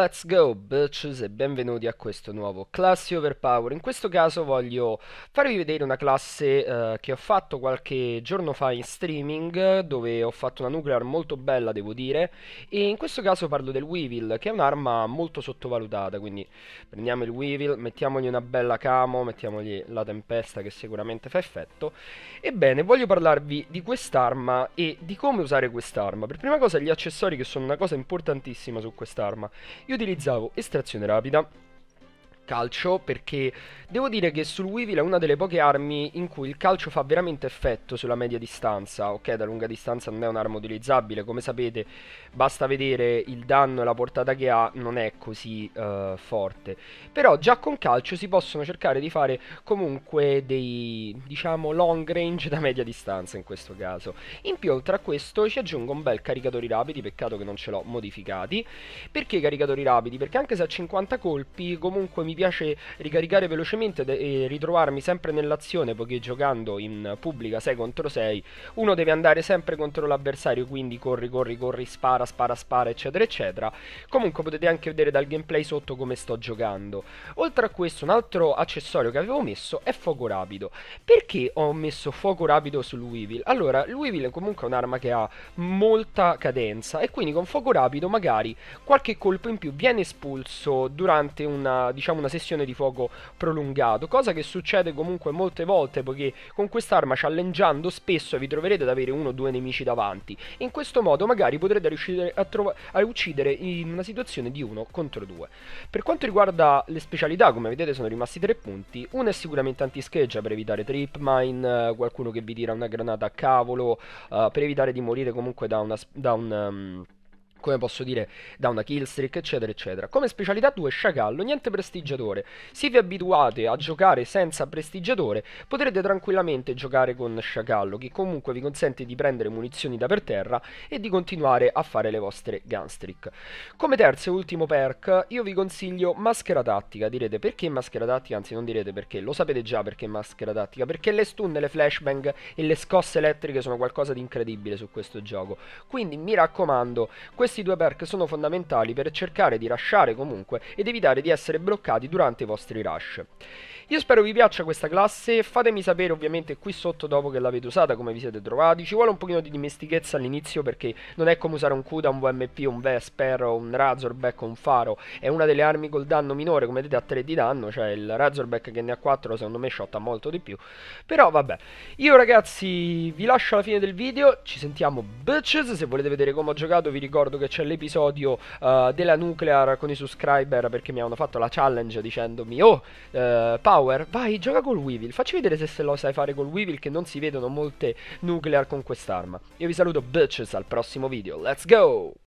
let's go bitches e benvenuti a questo nuovo Classy Overpower In questo caso voglio farvi vedere una classe eh, che ho fatto qualche giorno fa in streaming Dove ho fatto una nuclear molto bella devo dire E in questo caso parlo del Weevil che è un'arma molto sottovalutata Quindi prendiamo il Weevil, mettiamogli una bella camo, mettiamogli la tempesta che sicuramente fa effetto Ebbene voglio parlarvi di quest'arma e di come usare quest'arma Per prima cosa gli accessori che sono una cosa importantissima su quest'arma io utilizzavo estrazione rapida calcio perché devo dire che sul Weevil è una delle poche armi in cui il calcio fa veramente effetto sulla media distanza, ok da lunga distanza non è un'arma utilizzabile come sapete basta vedere il danno e la portata che ha non è così uh, forte, però già con calcio si possono cercare di fare comunque dei diciamo long range da media distanza in questo caso, in più oltre a questo ci aggiungo un bel caricatori rapidi, peccato che non ce l'ho modificati, perché caricatori rapidi? Perché anche se a 50 colpi comunque mi piace ricaricare velocemente e ritrovarmi sempre nell'azione poiché giocando in pubblica 6 contro 6 uno deve andare sempre contro l'avversario quindi corri corri corri spara spara spara eccetera eccetera comunque potete anche vedere dal gameplay sotto come sto giocando oltre a questo un altro accessorio che avevo messo è fuoco rapido perché ho messo fuoco rapido sul Weevil? allora il Weevil comunque un'arma che ha molta cadenza e quindi con fuoco rapido magari qualche colpo in più viene espulso durante una diciamo una una sessione di fuoco prolungato, cosa che succede comunque molte volte poiché con quest'arma challengeando spesso vi troverete ad avere uno o due nemici davanti. In questo modo magari potrete riuscire a, a uccidere in una situazione di uno contro due. Per quanto riguarda le specialità, come vedete sono rimasti tre punti, uno è sicuramente antischeggia per evitare trip mine, eh, qualcuno che vi tira una granata a cavolo, uh, per evitare di morire comunque da, una, da un... Um, come posso dire, da una killstreak, eccetera, eccetera. Come specialità 2, sciacallo, niente prestigiatore. Se vi abituate a giocare senza prestigiatore, potrete tranquillamente giocare con sciacallo, che comunque vi consente di prendere munizioni da per terra e di continuare a fare le vostre gunstreak. Come terzo e ultimo perk, io vi consiglio maschera tattica. Direte perché maschera tattica? Anzi, non direte perché, lo sapete già perché maschera tattica. Perché le stun, le flashbang e le scosse elettriche sono qualcosa di incredibile su questo gioco. Quindi mi raccomando, questo questi due perk sono fondamentali per cercare di rushare comunque ed evitare di essere bloccati durante i vostri rush. Io spero vi piaccia questa classe, fatemi sapere ovviamente qui sotto dopo che l'avete usata come vi siete trovati, ci vuole un pochino di dimestichezza all'inizio perché non è come usare un CUDA, un VMP, un Vesper, un Razorback o un Faro, è una delle armi col danno minore, come vedete a 3 di danno, cioè il Razorback che ne ha 4 secondo me shotta molto di più, però vabbè. Io ragazzi vi lascio alla fine del video, ci sentiamo bitches, se volete vedere come ho giocato vi ricordo che c'è l'episodio uh, della Nuclear con i subscriber perché mi hanno fatto la challenge dicendomi oh uh, Paolo Power, vai, gioca col Weevil. Facci vedere se se lo sai fare col Weevil che non si vedono molte nuclear con quest'arma. Io vi saluto bitches al prossimo video. Let's go!